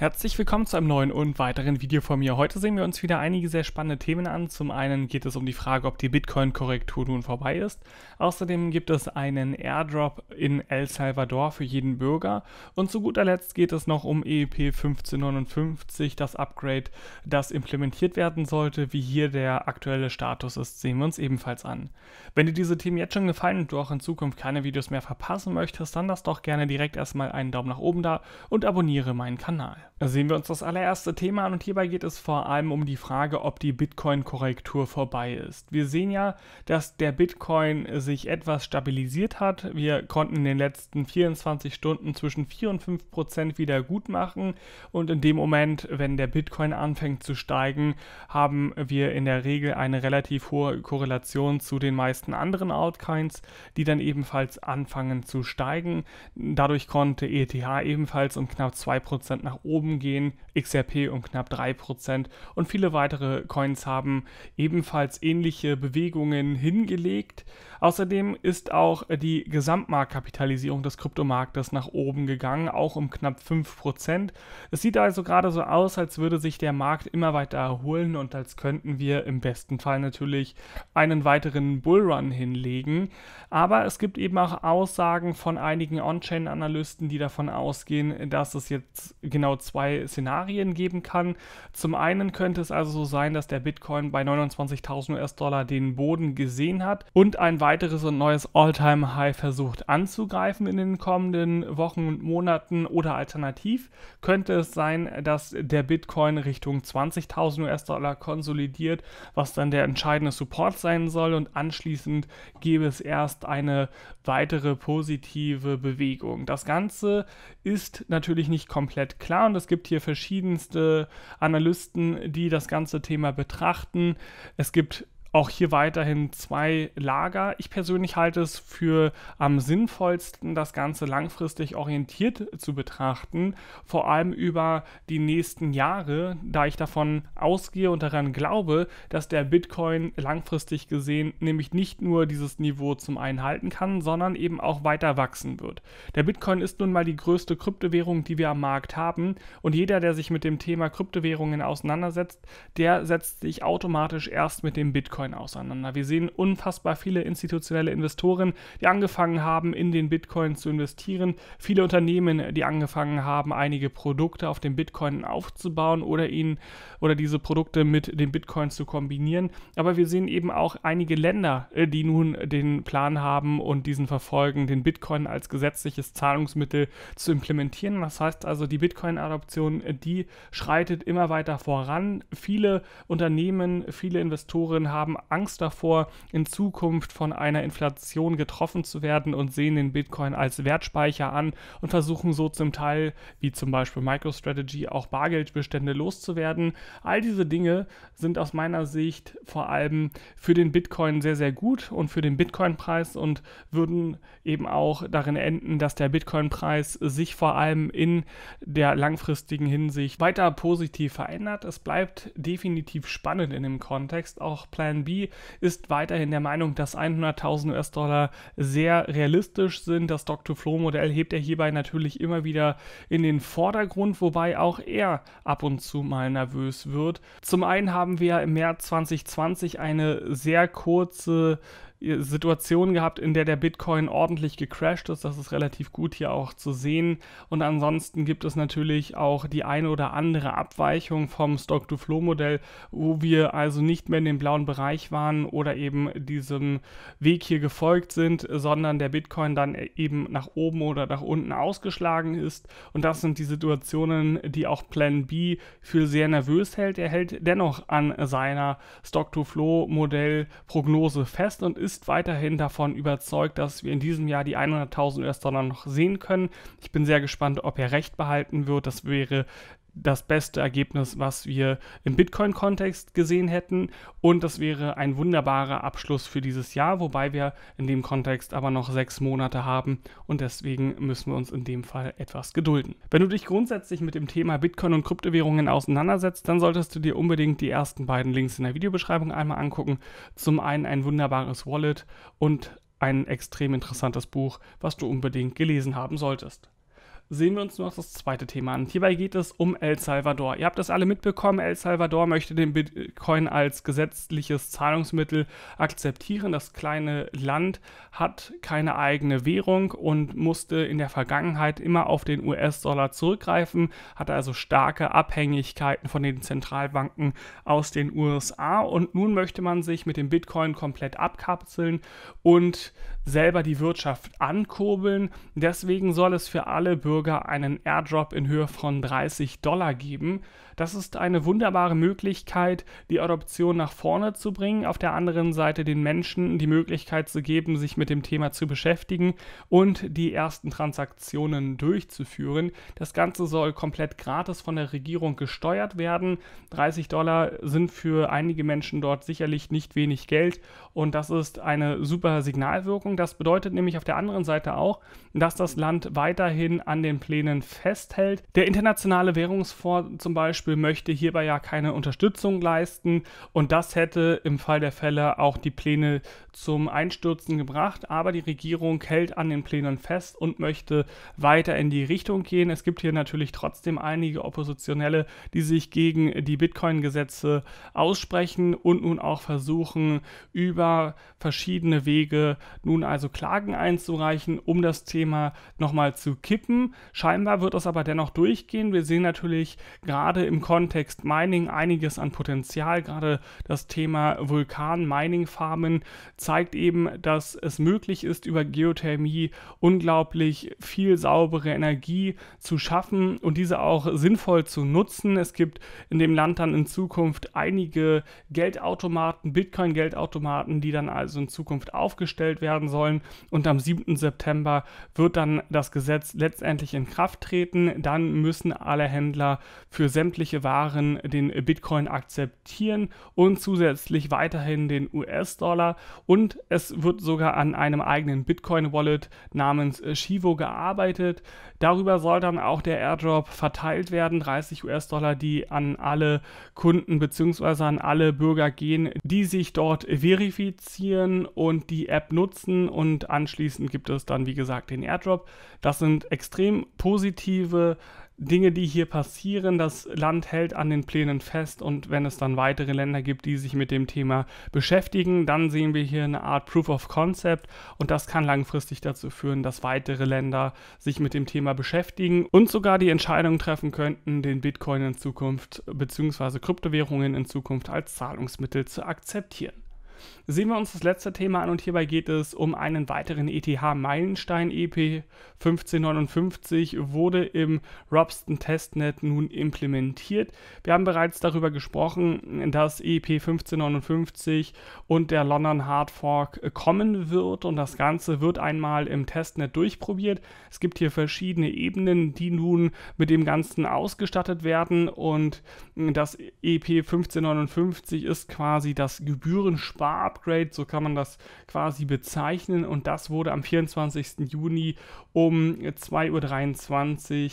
Herzlich willkommen zu einem neuen und weiteren Video von mir. Heute sehen wir uns wieder einige sehr spannende Themen an. Zum einen geht es um die Frage, ob die Bitcoin-Korrektur nun vorbei ist. Außerdem gibt es einen Airdrop in El Salvador für jeden Bürger. Und zu guter Letzt geht es noch um EEP 1559, das Upgrade, das implementiert werden sollte. Wie hier der aktuelle Status ist, sehen wir uns ebenfalls an. Wenn dir diese Themen jetzt schon gefallen und du auch in Zukunft keine Videos mehr verpassen möchtest, dann lass doch gerne direkt erstmal einen Daumen nach oben da und abonniere meinen Kanal. Sehen wir uns das allererste Thema an und hierbei geht es vor allem um die Frage, ob die Bitcoin-Korrektur vorbei ist. Wir sehen ja, dass der Bitcoin sich etwas stabilisiert hat. Wir konnten in den letzten 24 Stunden zwischen 4 und 5 Prozent wieder gut machen und in dem Moment, wenn der Bitcoin anfängt zu steigen, haben wir in der Regel eine relativ hohe Korrelation zu den meisten anderen Altcoins, die dann ebenfalls anfangen zu steigen. Dadurch konnte ETH ebenfalls um knapp 2 Prozent nach oben oben gehen, XRP um knapp 3% und viele weitere Coins haben ebenfalls ähnliche Bewegungen hingelegt. Außerdem ist auch die Gesamtmarktkapitalisierung des Kryptomarktes nach oben gegangen, auch um knapp 5%. Es sieht also gerade so aus, als würde sich der Markt immer weiter erholen und als könnten wir im besten Fall natürlich einen weiteren Bullrun hinlegen. Aber es gibt eben auch Aussagen von einigen On-Chain-Analysten, die davon ausgehen, dass es jetzt genau zwei zwei Szenarien geben kann. Zum einen könnte es also so sein, dass der Bitcoin bei 29.000 US-Dollar den Boden gesehen hat und ein weiteres und neues All-Time-High versucht anzugreifen in den kommenden Wochen und Monaten oder alternativ könnte es sein, dass der Bitcoin Richtung 20.000 US-Dollar konsolidiert, was dann der entscheidende Support sein soll und anschließend gäbe es erst eine weitere positive Bewegung. Das Ganze ist natürlich nicht komplett klar und es gibt hier verschiedenste Analysten, die das ganze Thema betrachten. Es gibt auch hier weiterhin zwei Lager. Ich persönlich halte es für am sinnvollsten, das Ganze langfristig orientiert zu betrachten, vor allem über die nächsten Jahre, da ich davon ausgehe und daran glaube, dass der Bitcoin langfristig gesehen nämlich nicht nur dieses Niveau zum Einhalten kann, sondern eben auch weiter wachsen wird. Der Bitcoin ist nun mal die größte Kryptowährung, die wir am Markt haben und jeder, der sich mit dem Thema Kryptowährungen auseinandersetzt, der setzt sich automatisch erst mit dem Bitcoin Bitcoin auseinander. Wir sehen unfassbar viele institutionelle Investoren, die angefangen haben, in den Bitcoin zu investieren. Viele Unternehmen, die angefangen haben, einige Produkte auf dem Bitcoin aufzubauen oder ihnen oder diese Produkte mit dem Bitcoin zu kombinieren. Aber wir sehen eben auch einige Länder, äh, die nun den Plan haben und diesen verfolgen, den Bitcoin als gesetzliches Zahlungsmittel zu implementieren. Das heißt also, die Bitcoin-Adoption, äh, die schreitet immer weiter voran. Viele Unternehmen, viele Investoren haben haben Angst davor, in Zukunft von einer Inflation getroffen zu werden und sehen den Bitcoin als Wertspeicher an und versuchen so zum Teil, wie zum Beispiel MicroStrategy, auch Bargeldbestände loszuwerden. All diese Dinge sind aus meiner Sicht vor allem für den Bitcoin sehr, sehr gut und für den Bitcoin-Preis und würden eben auch darin enden, dass der Bitcoin-Preis sich vor allem in der langfristigen Hinsicht weiter positiv verändert. Es bleibt definitiv spannend in dem Kontext. Auch Plan FNB ist weiterhin der Meinung, dass 100.000 US-Dollar sehr realistisch sind. Das stock to modell hebt er hierbei natürlich immer wieder in den Vordergrund, wobei auch er ab und zu mal nervös wird. Zum einen haben wir im März 2020 eine sehr kurze äh, Situation gehabt, in der der Bitcoin ordentlich gecrashed ist. Das ist relativ gut hier auch zu sehen. Und ansonsten gibt es natürlich auch die eine oder andere Abweichung vom Stock-to-Flow-Modell, wo wir also nicht mehr in dem blauen Bereich waren oder eben diesem Weg hier gefolgt sind, sondern der Bitcoin dann eben nach oben oder nach unten ausgeschlagen ist. Und das sind die Situationen, die auch Plan B für sehr nervös hält. Er hält dennoch an seiner Stock-to-Flow-Modell-Prognose fest und ist ist weiterhin davon überzeugt, dass wir in diesem Jahr die 100.000 US-Dollar noch sehen können. Ich bin sehr gespannt, ob er recht behalten wird. Das wäre das beste Ergebnis, was wir im Bitcoin-Kontext gesehen hätten. Und das wäre ein wunderbarer Abschluss für dieses Jahr, wobei wir in dem Kontext aber noch sechs Monate haben und deswegen müssen wir uns in dem Fall etwas gedulden. Wenn du dich grundsätzlich mit dem Thema Bitcoin und Kryptowährungen auseinandersetzt, dann solltest du dir unbedingt die ersten beiden Links in der Videobeschreibung einmal angucken. Zum einen ein wunderbares Wallet und ein extrem interessantes Buch, was du unbedingt gelesen haben solltest sehen wir uns noch das zweite Thema an. hierbei geht es um El Salvador. Ihr habt das alle mitbekommen. El Salvador möchte den Bitcoin als gesetzliches Zahlungsmittel akzeptieren. Das kleine Land hat keine eigene Währung und musste in der Vergangenheit immer auf den US-Dollar zurückgreifen, hatte also starke Abhängigkeiten von den Zentralbanken aus den USA. Und nun möchte man sich mit dem Bitcoin komplett abkapseln und selber die Wirtschaft ankurbeln. Deswegen soll es für alle Bürger einen Airdrop in Höhe von 30 Dollar geben. Das ist eine wunderbare Möglichkeit, die Adoption nach vorne zu bringen, auf der anderen Seite den Menschen die Möglichkeit zu geben, sich mit dem Thema zu beschäftigen und die ersten Transaktionen durchzuführen. Das Ganze soll komplett gratis von der Regierung gesteuert werden. 30 Dollar sind für einige Menschen dort sicherlich nicht wenig Geld und das ist eine super Signalwirkung. Das bedeutet nämlich auf der anderen Seite auch, dass das Land weiterhin an den Plänen festhält. Der internationale Währungsfonds zum Beispiel Beispiel möchte hierbei ja keine Unterstützung leisten und das hätte im Fall der Fälle auch die Pläne zum Einstürzen gebracht. Aber die Regierung hält an den Plänen fest und möchte weiter in die Richtung gehen. Es gibt hier natürlich trotzdem einige Oppositionelle, die sich gegen die Bitcoin-Gesetze aussprechen und nun auch versuchen, über verschiedene Wege nun also Klagen einzureichen, um das Thema nochmal zu kippen. Scheinbar wird das aber dennoch durchgehen. Wir sehen natürlich gerade im Kontext Mining einiges an Potenzial. Gerade das Thema Vulkan-Mining-Farmen zeigt eben, dass es möglich ist, über Geothermie unglaublich viel saubere Energie zu schaffen und diese auch sinnvoll zu nutzen. Es gibt in dem Land dann in Zukunft einige Geldautomaten, Bitcoin-Geldautomaten, die dann also in Zukunft aufgestellt werden sollen. Und am 7. September wird dann das Gesetz letztendlich in Kraft treten. Dann müssen alle Händler für sämtliche sämtliche Waren den Bitcoin akzeptieren und zusätzlich weiterhin den US-Dollar. Und es wird sogar an einem eigenen Bitcoin-Wallet namens äh, Shivo gearbeitet. Darüber soll dann auch der Airdrop verteilt werden, 30 US-Dollar, die an alle Kunden bzw. an alle Bürger gehen, die sich dort verifizieren und die App nutzen. Und anschließend gibt es dann, wie gesagt, den Airdrop. Das sind extrem positive Dinge, die hier passieren. Das Land hält an den Plänen fest und wenn es dann weitere Länder gibt, die sich mit dem Thema beschäftigen, dann sehen wir hier eine Art Proof of Concept und das kann langfristig dazu führen, dass weitere Länder sich mit dem Thema beschäftigen und sogar die Entscheidung treffen könnten, den Bitcoin in Zukunft bzw. Kryptowährungen in Zukunft als Zahlungsmittel zu akzeptieren. Sehen wir uns das letzte Thema an und hierbei geht es um einen weiteren ETH-Meilenstein. EP 1559 wurde im Robston Testnet nun implementiert. Wir haben bereits darüber gesprochen, dass EP 1559 und der London Hard Fork kommen wird und das Ganze wird einmal im Testnet durchprobiert. Es gibt hier verschiedene Ebenen, die nun mit dem Ganzen ausgestattet werden und das EP 1559 ist quasi das Gebührensparen Spar-Upgrade, so kann man das quasi bezeichnen. Und das wurde am 24. Juni um 2.23 Uhr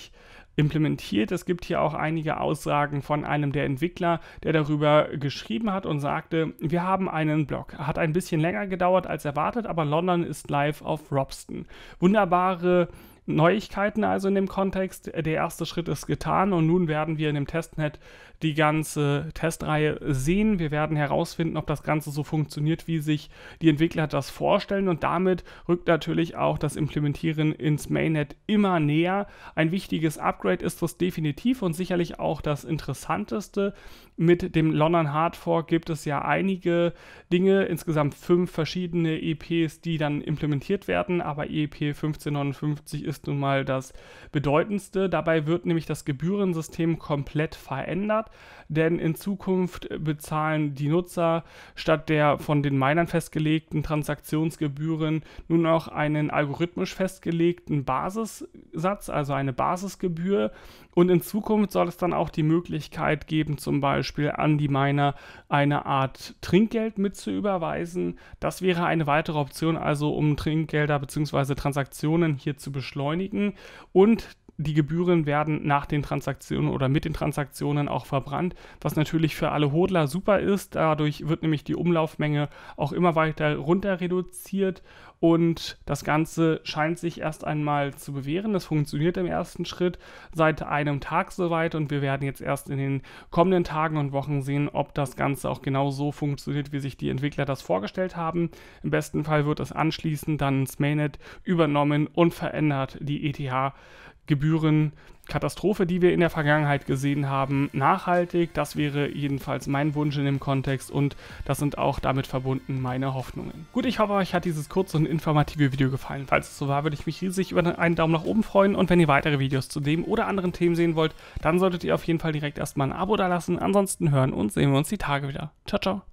implementiert. Es gibt hier auch einige Aussagen von einem der Entwickler, der darüber geschrieben hat und sagte, wir haben einen Blog. Hat ein bisschen länger gedauert als erwartet, aber London ist live auf Robston. Wunderbare Neuigkeiten also in dem Kontext. Der erste Schritt ist getan und nun werden wir in dem Testnet die ganze Testreihe sehen. Wir werden herausfinden, ob das Ganze so funktioniert, wie sich die Entwickler das vorstellen und damit rückt natürlich auch das Implementieren ins Mainnet immer näher. Ein wichtiges Upgrade ist das definitiv und sicherlich auch das interessanteste. Mit dem London Hardfork gibt es ja einige Dinge, insgesamt fünf verschiedene EPs, die dann implementiert werden, aber EP 1559 ist ist nun mal das Bedeutendste. Dabei wird nämlich das Gebührensystem komplett verändert, denn in Zukunft bezahlen die Nutzer statt der von den Minern festgelegten Transaktionsgebühren nun auch einen algorithmisch festgelegten Basissatz, also eine Basisgebühr. Und in Zukunft soll es dann auch die Möglichkeit geben, zum Beispiel an die Miner eine Art Trinkgeld mitzuüberweisen. Das wäre eine weitere Option, also um Trinkgelder bzw. Transaktionen hier zu beschleunigen beschleunigen und die Gebühren werden nach den Transaktionen oder mit den Transaktionen auch verbrannt, was natürlich für alle Hodler super ist. Dadurch wird nämlich die Umlaufmenge auch immer weiter runter reduziert und das Ganze scheint sich erst einmal zu bewähren. Das funktioniert im ersten Schritt seit einem Tag soweit und wir werden jetzt erst in den kommenden Tagen und Wochen sehen, ob das Ganze auch genau so funktioniert, wie sich die Entwickler das vorgestellt haben. Im besten Fall wird es anschließend dann ins Mainnet übernommen und verändert. Die ETH Gebührenkatastrophe, die wir in der Vergangenheit gesehen haben, nachhaltig. Das wäre jedenfalls mein Wunsch in dem Kontext und das sind auch damit verbunden meine Hoffnungen. Gut, ich hoffe, euch hat dieses kurze und informative Video gefallen. Falls es so war, würde ich mich riesig über einen Daumen nach oben freuen und wenn ihr weitere Videos zu dem oder anderen Themen sehen wollt, dann solltet ihr auf jeden Fall direkt erstmal ein Abo da lassen. Ansonsten hören und sehen wir uns die Tage wieder. Ciao, ciao.